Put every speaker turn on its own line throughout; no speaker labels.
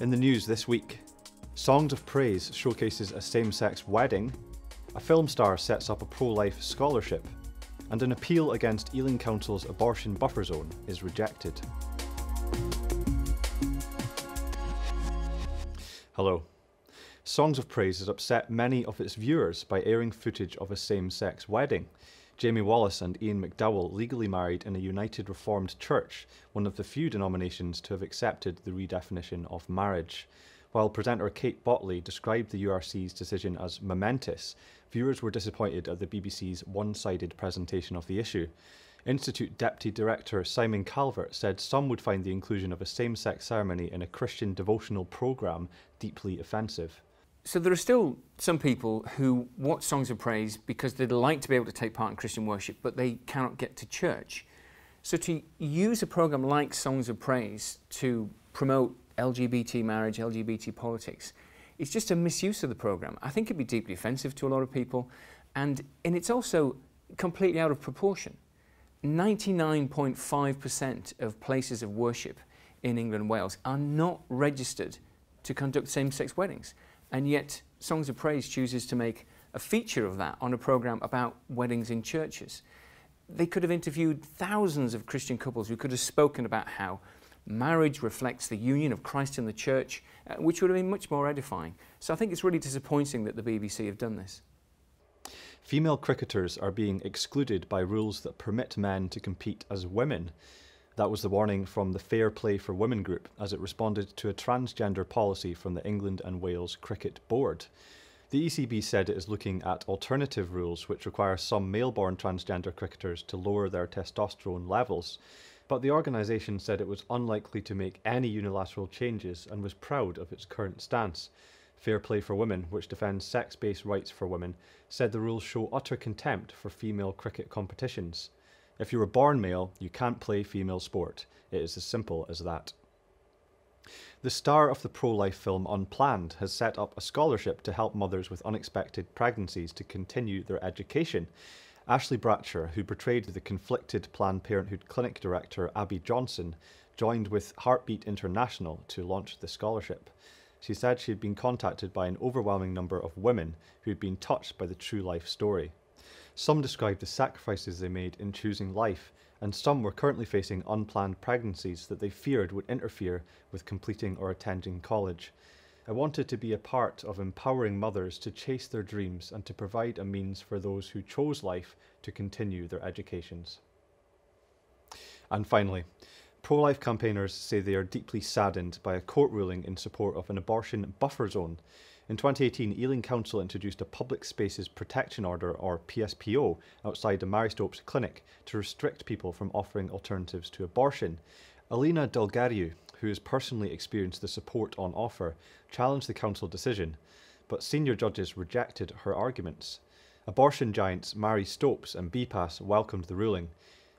In the news this week, Songs of Praise showcases a same sex wedding, a film star sets up a pro life scholarship, and an appeal against Ealing Council's abortion buffer zone is rejected. Hello. Songs of Praise has upset many of its viewers by airing footage of a same sex wedding. Jamie Wallace and Ian McDowell legally married in a United Reformed Church, one of the few denominations to have accepted the redefinition of marriage. While presenter Kate Botley described the URC's decision as momentous, viewers were disappointed at the BBC's one sided presentation of the issue. Institute Deputy Director Simon Calvert said some would find the inclusion of a same sex ceremony in a Christian devotional programme deeply offensive.
So there are still some people who watch Songs of Praise because they'd like to be able to take part in Christian worship, but they cannot get to church. So to use a program like Songs of Praise to promote LGBT marriage, LGBT politics, it's just a misuse of the program. I think it'd be deeply offensive to a lot of people, and and it's also completely out of proportion. 99.5% of places of worship in England and Wales are not registered to conduct same-sex weddings. And yet, Songs of Praise chooses to make a feature of that on a program about weddings in churches. They could have interviewed thousands of Christian couples who could have spoken about how marriage reflects the union of Christ and the church, uh, which would have been much more edifying. So I think it's really disappointing that the BBC have done this. Female cricketers are being
excluded by rules that permit men to compete as women. That was the warning from the Fair Play for Women group as it responded to a transgender policy from the England and Wales Cricket Board. The ECB said it is looking at alternative rules which require some male born transgender cricketers to lower their testosterone levels, but the organisation said it was unlikely to make any unilateral changes and was proud of its current stance. Fair Play for Women, which defends sex based rights for women, said the rules show utter contempt for female cricket competitions. If you were born male, you can't play female sport. It is as simple as that. The star of the pro life film Unplanned has set up a scholarship to help mothers with unexpected pregnancies to continue their education. Ashley Bratcher, who portrayed the conflicted Planned Parenthood clinic director Abby Johnson, joined with Heartbeat International to launch the scholarship. She said she had been contacted by an overwhelming number of women who had been touched by the true life story. Some described the sacrifices they made in choosing life, and some were currently facing unplanned pregnancies that they feared would interfere with completing or attending college. I wanted to be a part of empowering mothers to chase their dreams and to provide a means for those who chose life to continue their educations. And finally, Pro life campaigners say they are deeply saddened by a court ruling in support of an abortion buffer zone. In 2018, Ealing Council introduced a Public Spaces Protection Order, or PSPO, outside the Mary Stopes clinic to restrict people from offering alternatives to abortion. Alina Delgariu, who has personally experienced the support on offer, challenged the council decision, but senior judges rejected her arguments. Abortion giants Mary Stopes and BPAS welcomed the ruling.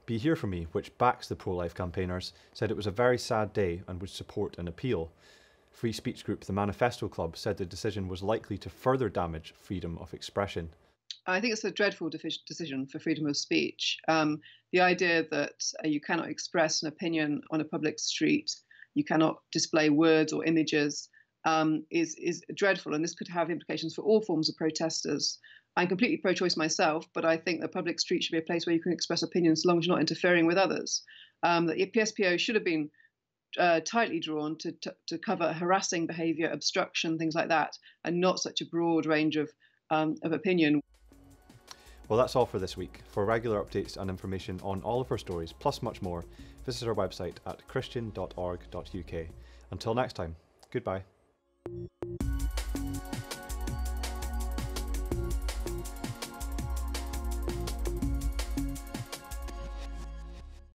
Be Here For Me, which backs the pro life campaigners, said it was a very sad day and would support an appeal. Free speech group The Manifesto Club said the decision was likely to further damage freedom of expression.
I think it's a dreadful decision for freedom of speech. Um, the idea that uh, you cannot express an opinion on a public street, you cannot display words or images, um, is is dreadful, and this could have implications for all forms of protesters. I'm completely pro choice myself, but I think the public street should be a place where you can express opinions as long as you're not interfering with others. Um, the PSPO should have been uh, tightly drawn to, to, to cover harassing behaviour, obstruction, things like that, and not such a broad range of, um, of opinion.
Well, that's all for this week. For regular updates and information on all of our stories, plus much more, visit our website at christian.org.uk. Until next time, goodbye.